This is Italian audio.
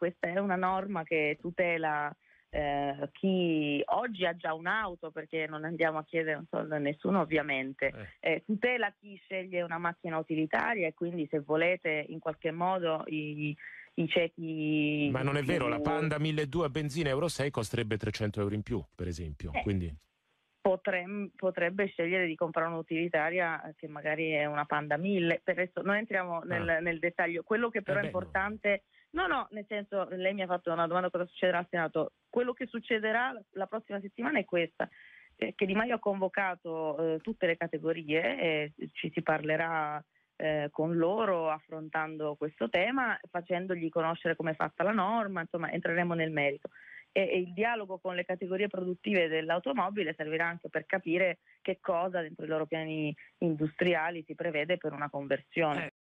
questa è una norma che tutela eh, chi oggi ha già un'auto, perché non andiamo a chiedere un soldo a nessuno ovviamente, eh, eh tutela chi sceglie una macchina utilitaria e quindi se volete in qualche modo i, i ceti... Ma non è vero, più... la Panda 1200 a benzina Euro 6 costerebbe 300 euro in più, per esempio. Eh. Quindi potrebbe scegliere di comprare un'utilitaria che magari è una Panda 1000. Per adesso non entriamo nel, ah. nel dettaglio. Quello che però eh è importante no. No, no, nel senso, lei mi ha fatto una domanda cosa succederà al Senato. Quello che succederà la prossima settimana è questa, eh, che Di Maio ha convocato eh, tutte le categorie e ci si parlerà eh, con loro affrontando questo tema, facendogli conoscere come è fatta la norma, insomma entreremo nel merito. E, e il dialogo con le categorie produttive dell'automobile servirà anche per capire che cosa dentro i loro piani industriali si prevede per una conversione. Eh.